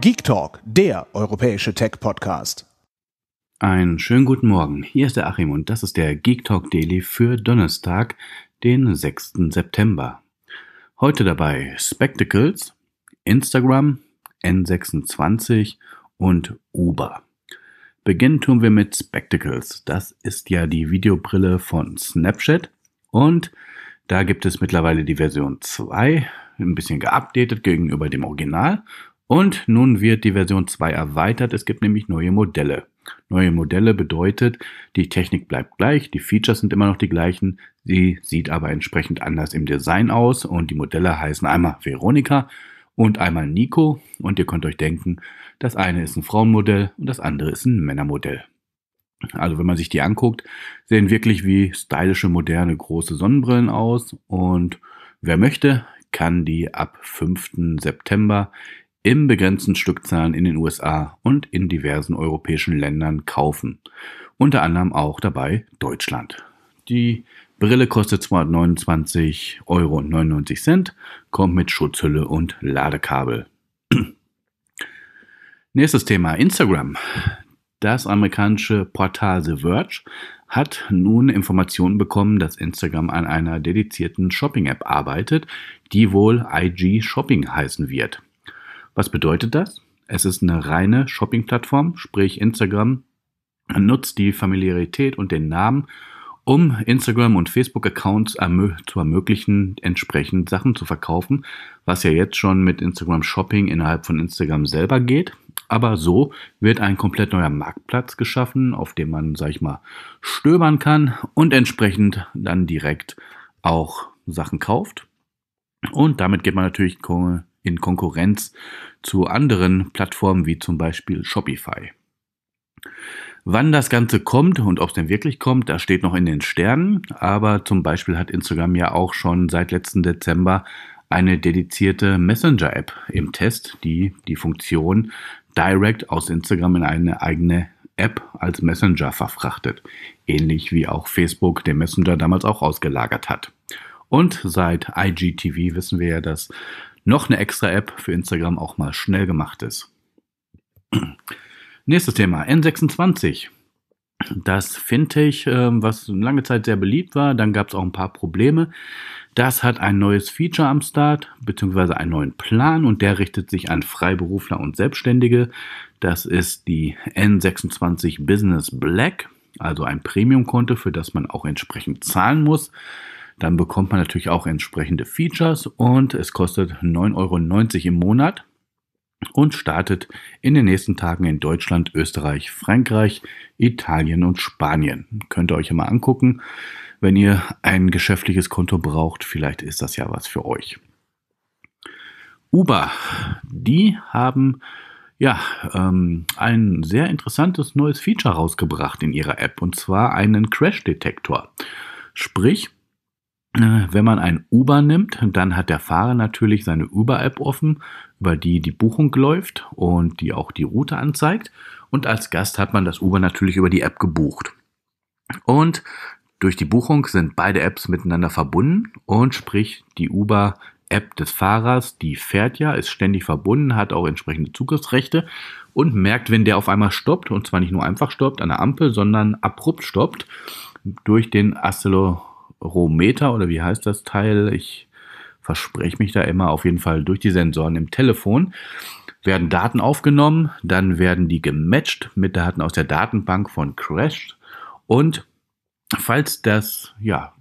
Geek Talk, der europäische Tech-Podcast. Einen schönen guten Morgen. Hier ist der Achim und das ist der Geek Talk Daily für Donnerstag, den 6. September. Heute dabei Spectacles, Instagram, N26 und Uber. Beginnen tun wir mit Spectacles. Das ist ja die Videobrille von Snapchat und da gibt es mittlerweile die Version 2, ein bisschen geupdatet gegenüber dem Original und nun wird die Version 2 erweitert. Es gibt nämlich neue Modelle. Neue Modelle bedeutet, die Technik bleibt gleich, die Features sind immer noch die gleichen, sie sieht aber entsprechend anders im Design aus und die Modelle heißen einmal Veronika und einmal Nico und ihr könnt euch denken, das eine ist ein Frauenmodell und das andere ist ein Männermodell. Also wenn man sich die anguckt, sehen wirklich wie stylische, moderne, große Sonnenbrillen aus und wer möchte, kann die ab 5. September in begrenzten Stückzahlen in den USA und in diversen europäischen Ländern kaufen. Unter anderem auch dabei Deutschland. Die Brille kostet 229,99 Euro, kommt mit Schutzhülle und Ladekabel. Nächstes Thema, Instagram. Das amerikanische Portal The Verge hat nun Informationen bekommen, dass Instagram an einer dedizierten Shopping-App arbeitet, die wohl IG Shopping heißen wird. Was bedeutet das? Es ist eine reine Shopping-Plattform, sprich Instagram nutzt die Familiarität und den Namen, um Instagram und Facebook-Accounts zu ermöglichen, entsprechend Sachen zu verkaufen, was ja jetzt schon mit Instagram Shopping innerhalb von Instagram selber geht. Aber so wird ein komplett neuer Marktplatz geschaffen, auf dem man, sag ich mal, stöbern kann und entsprechend dann direkt auch Sachen kauft. Und damit geht man natürlich in Konkurrenz zu anderen Plattformen wie zum Beispiel Shopify. Wann das Ganze kommt und ob es denn wirklich kommt, das steht noch in den Sternen. Aber zum Beispiel hat Instagram ja auch schon seit letzten Dezember eine dedizierte Messenger-App im Test, die die Funktion direkt aus Instagram in eine eigene App als Messenger verfrachtet. Ähnlich wie auch Facebook den Messenger damals auch ausgelagert hat. Und seit IGTV wissen wir ja, dass noch eine extra App für Instagram auch mal schnell gemacht ist. Nächstes Thema, N26. Das Fintech, ähm, was lange Zeit sehr beliebt war, dann gab es auch ein paar Probleme. Das hat ein neues Feature am Start, beziehungsweise einen neuen Plan und der richtet sich an Freiberufler und Selbstständige. Das ist die N26 Business Black, also ein Premium-Konto, für das man auch entsprechend zahlen muss dann bekommt man natürlich auch entsprechende Features und es kostet 9,90 Euro im Monat und startet in den nächsten Tagen in Deutschland, Österreich, Frankreich, Italien und Spanien. Könnt ihr euch ja mal angucken, wenn ihr ein geschäftliches Konto braucht, vielleicht ist das ja was für euch. Uber, die haben ja, ähm, ein sehr interessantes neues Feature rausgebracht in ihrer App und zwar einen Crash-Detektor. Sprich, äh, wenn man ein Uber nimmt, dann hat der Fahrer natürlich seine Uber-App offen, über die die Buchung läuft und die auch die Route anzeigt. Und als Gast hat man das Uber natürlich über die App gebucht. Und durch die Buchung sind beide Apps miteinander verbunden und sprich die Uber-App des Fahrers, die fährt ja, ist ständig verbunden, hat auch entsprechende Zugriffsrechte und merkt, wenn der auf einmal stoppt, und zwar nicht nur einfach stoppt an der Ampel, sondern abrupt stoppt durch den Accelerator Eurometer oder wie heißt das Teil? Ich verspreche mich da immer auf jeden Fall durch die Sensoren im Telefon werden Daten aufgenommen, dann werden die gematcht mit Daten aus der Datenbank von Crash und falls das ja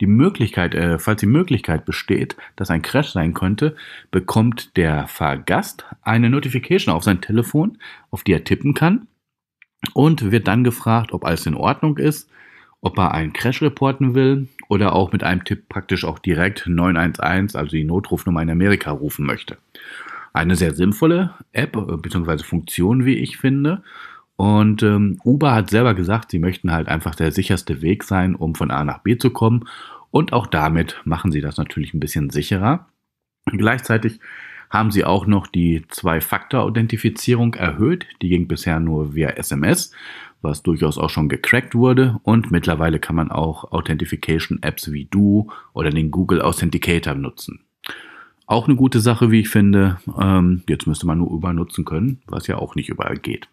die Möglichkeit, äh, falls die Möglichkeit besteht, dass ein Crash sein könnte, bekommt der Fahrgast eine Notification auf sein Telefon, auf die er tippen kann und wird dann gefragt, ob alles in Ordnung ist ob er einen Crash reporten will oder auch mit einem Tipp praktisch auch direkt 911, also die Notrufnummer in Amerika, rufen möchte. Eine sehr sinnvolle App äh, bzw. Funktion, wie ich finde. Und ähm, Uber hat selber gesagt, sie möchten halt einfach der sicherste Weg sein, um von A nach B zu kommen. Und auch damit machen sie das natürlich ein bisschen sicherer. Gleichzeitig haben sie auch noch die Zwei-Faktor-Authentifizierung erhöht. Die ging bisher nur via SMS, was durchaus auch schon gecrackt wurde. Und mittlerweile kann man auch Authentification-Apps wie Duo oder den Google Authenticator nutzen. Auch eine gute Sache, wie ich finde. Ähm, jetzt müsste man nur überall nutzen können, was ja auch nicht überall geht.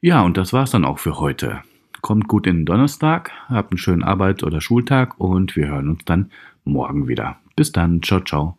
Ja, und das war's dann auch für heute. Kommt gut in den Donnerstag, habt einen schönen Arbeits- oder Schultag und wir hören uns dann morgen wieder. Bis dann, ciao, ciao